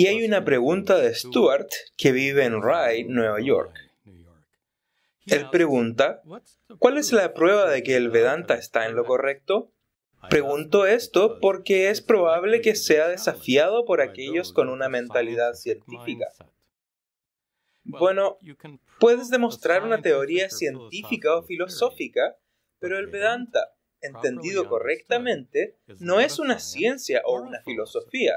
Y hay una pregunta de Stuart, que vive en Rye, Nueva York. Él pregunta, ¿cuál es la prueba de que el Vedanta está en lo correcto? Pregunto esto porque es probable que sea desafiado por aquellos con una mentalidad científica. Bueno, puedes demostrar una teoría científica o filosófica, pero el Vedanta, entendido correctamente, no es una ciencia o una filosofía,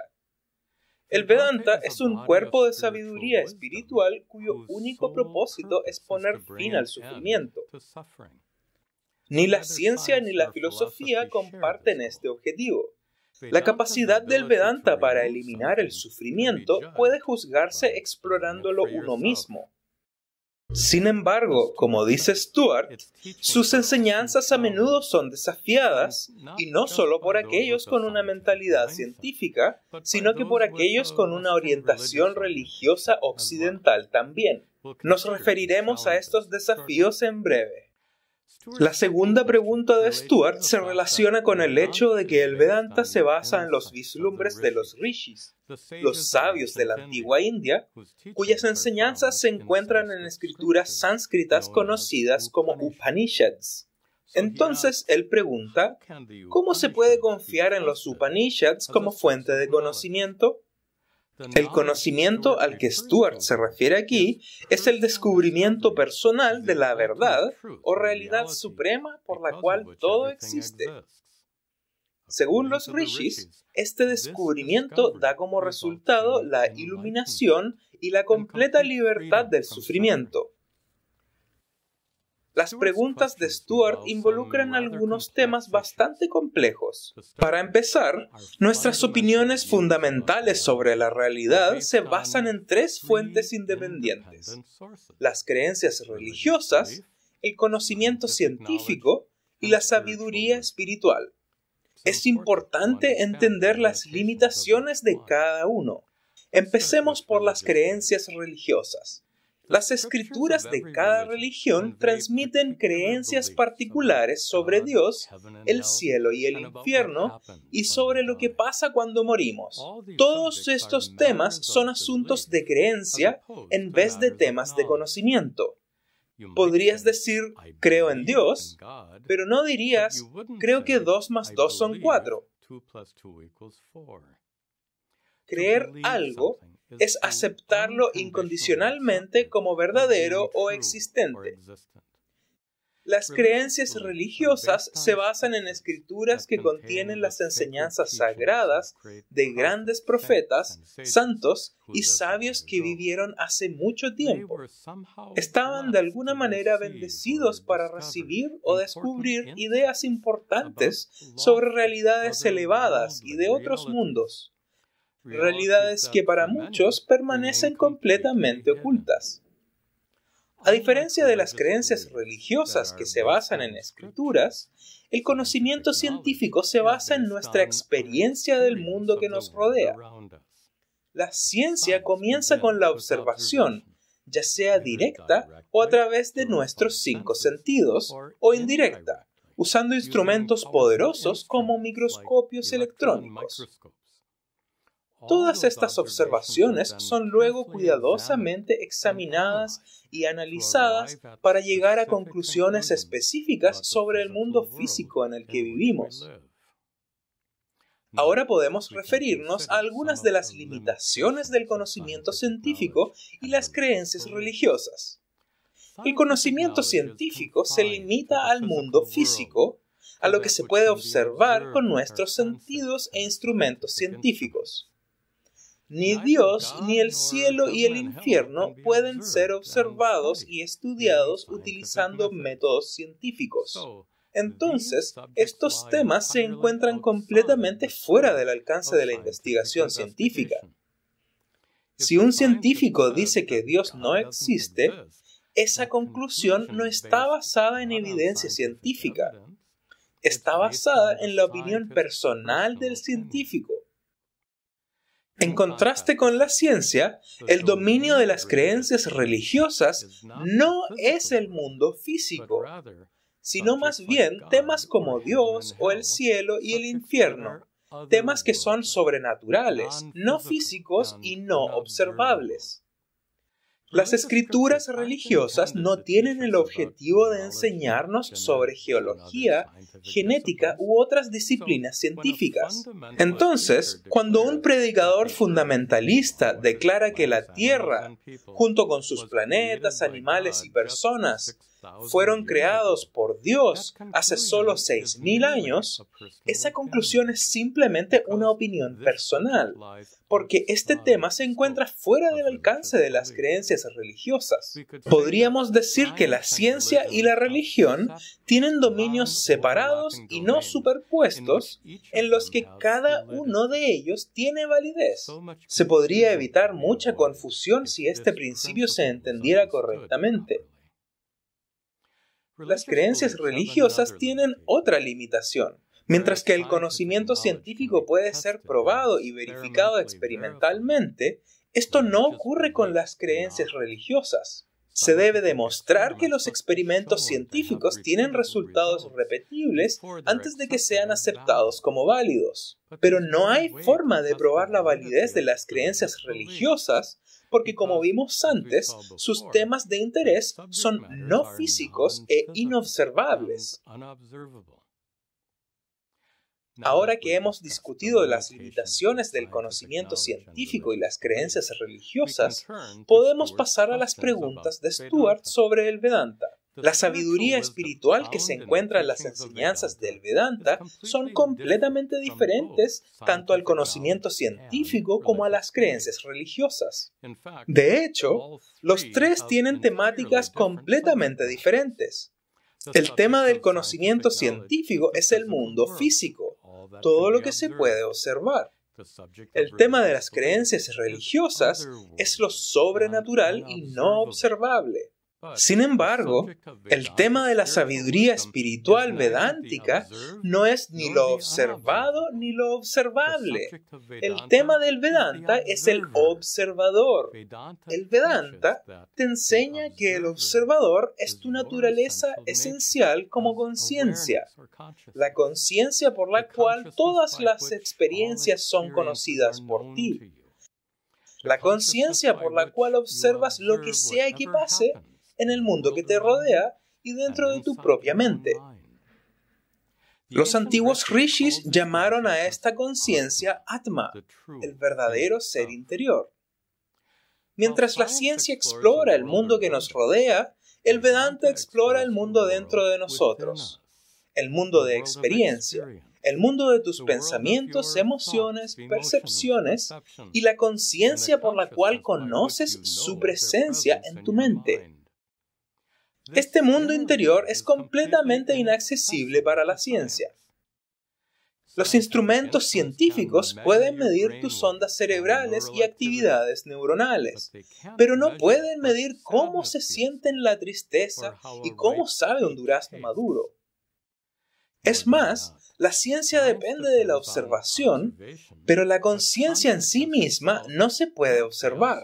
el Vedanta es un cuerpo de sabiduría espiritual cuyo único propósito es poner fin al sufrimiento. Ni la ciencia ni la filosofía comparten este objetivo. La capacidad del Vedanta para eliminar el sufrimiento puede juzgarse explorándolo uno mismo. Sin embargo, como dice Stuart, sus enseñanzas a menudo son desafiadas, y no solo por aquellos con una mentalidad científica, sino que por aquellos con una orientación religiosa occidental también. Nos referiremos a estos desafíos en breve. La segunda pregunta de Stuart se relaciona con el hecho de que el Vedanta se basa en los vislumbres de los rishis, los sabios de la antigua India, cuyas enseñanzas se encuentran en escrituras sánscritas conocidas como Upanishads. Entonces él pregunta, ¿cómo se puede confiar en los Upanishads como fuente de conocimiento? El conocimiento al que Stuart se refiere aquí es el descubrimiento personal de la verdad o realidad suprema por la cual todo existe. Según los Rishis, este descubrimiento da como resultado la iluminación y la completa libertad del sufrimiento. Las preguntas de Stuart involucran algunos temas bastante complejos. Para empezar, nuestras opiniones fundamentales sobre la realidad se basan en tres fuentes independientes. Las creencias religiosas, el conocimiento científico y la sabiduría espiritual. Es importante entender las limitaciones de cada uno. Empecemos por las creencias religiosas. Las escrituras de cada religión transmiten creencias particulares sobre Dios, el cielo y el infierno, y sobre lo que pasa cuando morimos. Todos estos temas son asuntos de creencia en vez de temas de conocimiento. Podrías decir, creo en Dios, pero no dirías, creo que dos más dos son cuatro. Creer algo es aceptarlo incondicionalmente como verdadero o existente. Las creencias religiosas se basan en escrituras que contienen las enseñanzas sagradas de grandes profetas, santos y sabios que vivieron hace mucho tiempo. Estaban de alguna manera bendecidos para recibir o descubrir ideas importantes sobre realidades elevadas y de otros mundos realidades que para muchos permanecen completamente ocultas. A diferencia de las creencias religiosas que se basan en escrituras, el conocimiento científico se basa en nuestra experiencia del mundo que nos rodea. La ciencia comienza con la observación, ya sea directa o a través de nuestros cinco sentidos, o indirecta, usando instrumentos poderosos como microscopios electrónicos. Todas estas observaciones son luego cuidadosamente examinadas y analizadas para llegar a conclusiones específicas sobre el mundo físico en el que vivimos. Ahora podemos referirnos a algunas de las limitaciones del conocimiento científico y las creencias religiosas. El conocimiento científico se limita al mundo físico, a lo que se puede observar con nuestros sentidos e instrumentos científicos. Ni Dios, ni el cielo y el infierno pueden ser observados y estudiados utilizando métodos científicos. Entonces, estos temas se encuentran completamente fuera del alcance de la investigación científica. Si un científico dice que Dios no existe, esa conclusión no está basada en evidencia científica. Está basada en la opinión personal del científico. En contraste con la ciencia, el dominio de las creencias religiosas no es el mundo físico, sino más bien temas como Dios o el cielo y el infierno, temas que son sobrenaturales, no físicos y no observables. Las escrituras religiosas no tienen el objetivo de enseñarnos sobre geología, genética u otras disciplinas científicas. Entonces, cuando un predicador fundamentalista declara que la Tierra, junto con sus planetas, animales y personas, fueron creados por Dios hace solo 6.000 años, esa conclusión es simplemente una opinión personal, porque este tema se encuentra fuera del alcance de las creencias religiosas. Podríamos decir que la ciencia y la religión tienen dominios separados y no superpuestos en los que cada uno de ellos tiene validez. Se podría evitar mucha confusión si este principio se entendiera correctamente. Las creencias religiosas tienen otra limitación. Mientras que el conocimiento científico puede ser probado y verificado experimentalmente, esto no ocurre con las creencias religiosas. Se debe demostrar que los experimentos científicos tienen resultados repetibles antes de que sean aceptados como válidos. Pero no hay forma de probar la validez de las creencias religiosas porque como vimos antes, sus temas de interés son no físicos e inobservables. Ahora que hemos discutido las limitaciones del conocimiento científico y las creencias religiosas, podemos pasar a las preguntas de Stuart sobre el Vedanta. La sabiduría espiritual que se encuentra en las enseñanzas del Vedanta son completamente diferentes tanto al conocimiento eh, científico como a las creencias religiosas. De hecho, los tres tienen temáticas completamente diferentes. El tema del conocimiento científico es el mundo físico, todo lo que se puede observar. El tema de las creencias religiosas es lo sobrenatural y no observable. Sin embargo, el tema de la sabiduría espiritual vedántica no es ni lo observado ni lo observable. El tema del Vedanta es el observador. El Vedanta te enseña que el observador es tu naturaleza esencial como conciencia, la conciencia por la cual todas las experiencias son conocidas por ti. La conciencia por la cual observas lo que sea que pase en el mundo que te rodea y dentro de tu propia mente. Los antiguos rishis llamaron a esta conciencia Atma, el verdadero ser interior. Mientras la ciencia explora el mundo que nos rodea, el Vedanta explora el mundo dentro de nosotros, el mundo de experiencia, el mundo de tus pensamientos, emociones, percepciones y la conciencia por la cual conoces su presencia en tu mente. Este mundo interior es completamente inaccesible para la ciencia. Los instrumentos científicos pueden medir tus ondas cerebrales y actividades neuronales, pero no pueden medir cómo se sienten la tristeza y cómo sabe un durazno maduro. Es más, la ciencia depende de la observación, pero la conciencia en sí misma no se puede observar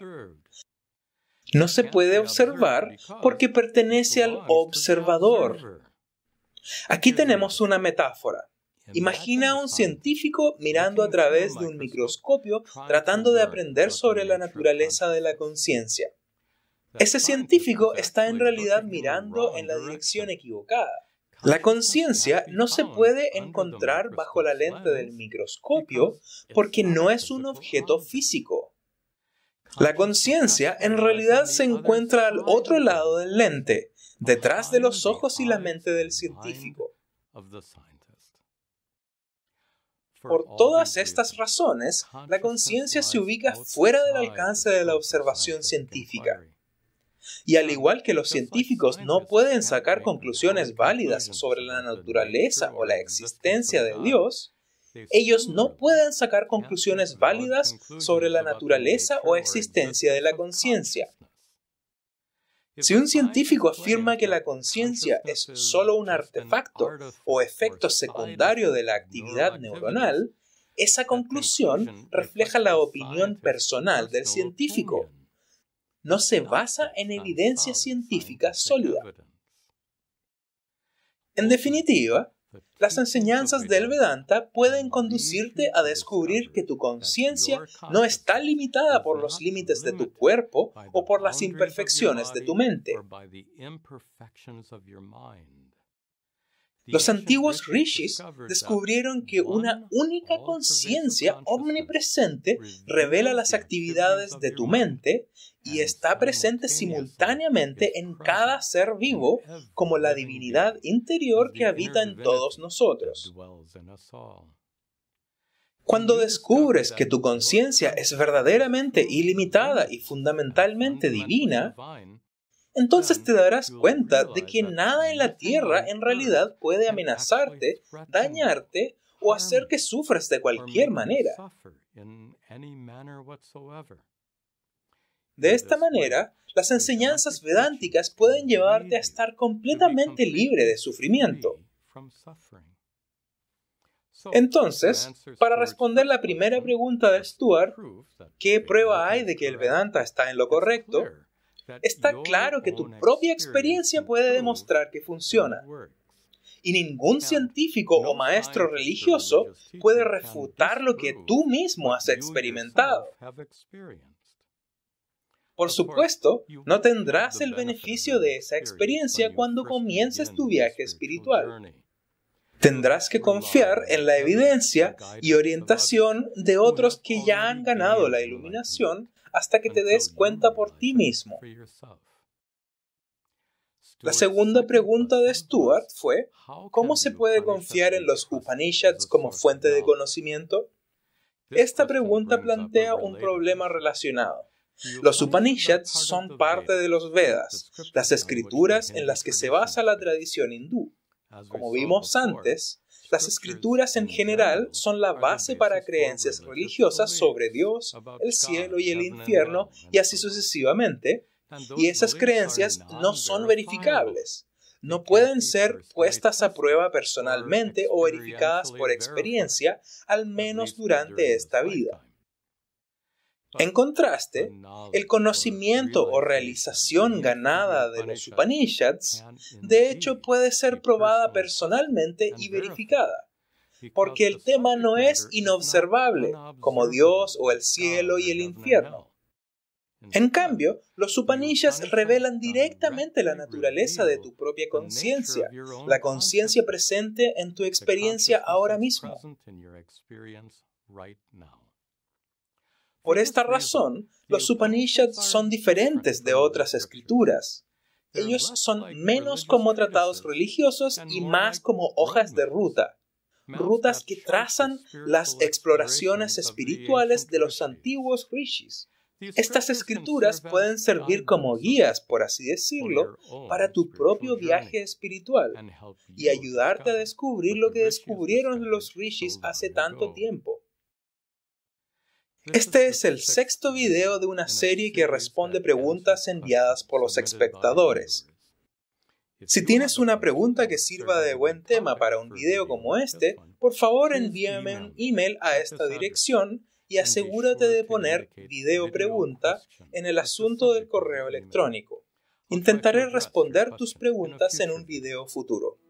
no se puede observar porque pertenece al observador. Aquí tenemos una metáfora. Imagina a un científico mirando a través de un microscopio tratando de aprender sobre la naturaleza de la conciencia. Ese científico está en realidad mirando en la dirección equivocada. La conciencia no se puede encontrar bajo la lente del microscopio porque no es un objeto físico. La conciencia en realidad se encuentra al otro lado del lente, detrás de los ojos y la mente del científico. Por todas estas razones, la conciencia se ubica fuera del alcance de la observación científica. Y al igual que los científicos no pueden sacar conclusiones válidas sobre la naturaleza o la existencia de Dios, ellos no mm, pueden sacar conclusiones pues, válidas sobre la naturaleza o existencia de la ah, conciencia. Pues, pues, si un científico afirma que la conciencia es solo un artefacto o efecto secundario de la actividad neuronal, esa conclusión refleja la opinión personal del científico. No se basa en evidencia científica sólida. En definitiva, las enseñanzas del Vedanta pueden conducirte a descubrir que tu conciencia no está limitada por los límites de tu cuerpo o por las imperfecciones de tu mente. Los antiguos rishis descubrieron que una única conciencia omnipresente revela las actividades de tu mente y está presente simultáneamente en cada ser vivo como la divinidad interior que habita en todos nosotros. Cuando descubres que tu conciencia es verdaderamente ilimitada y fundamentalmente divina, entonces te darás cuenta de que nada en la Tierra en realidad puede amenazarte, dañarte o hacer que sufras de cualquier manera. De esta manera, las enseñanzas vedánticas pueden llevarte a estar completamente libre de sufrimiento. Entonces, para responder la primera pregunta de Stuart, ¿qué prueba hay de que el Vedanta está en lo correcto? está claro que tu propia experiencia puede demostrar que funciona. Y ningún científico o maestro religioso puede refutar lo que tú mismo has experimentado. Por supuesto, no tendrás el beneficio de esa experiencia cuando comiences tu viaje espiritual. Tendrás que confiar en la evidencia y orientación de otros que ya han ganado la iluminación hasta que te des cuenta por ti mismo. La segunda pregunta de Stuart fue, ¿cómo se puede confiar en los Upanishads como fuente de conocimiento? Esta pregunta plantea un problema relacionado. Los Upanishads son parte de los Vedas, las escrituras en las que se basa la tradición hindú. Como vimos antes, las escrituras en general son la base para creencias religiosas sobre Dios, el cielo y el infierno, y así sucesivamente, y esas creencias no son verificables no pueden ser puestas a prueba personalmente o verificadas por experiencia, al menos durante esta vida. En contraste, el conocimiento o realización ganada de los Upanishads, de hecho, puede ser probada personalmente y verificada, porque el tema no es inobservable, como Dios o el cielo y el infierno. En cambio, los Upanishads revelan directamente la naturaleza de tu propia conciencia, la conciencia presente en tu experiencia ahora mismo. Por esta razón, los Upanishads son diferentes de otras escrituras. Ellos son menos como tratados religiosos y más como hojas de ruta, rutas que trazan las exploraciones espirituales de los antiguos rishis. Estas escrituras pueden servir como guías, por así decirlo, para tu propio viaje espiritual y ayudarte a descubrir lo que descubrieron los rishis hace tanto tiempo. Este es el sexto video de una serie que responde preguntas enviadas por los espectadores. Si tienes una pregunta que sirva de buen tema para un video como este, por favor envíame un email a esta dirección y asegúrate de poner video pregunta en el asunto del correo electrónico. Intentaré responder tus preguntas en un video futuro.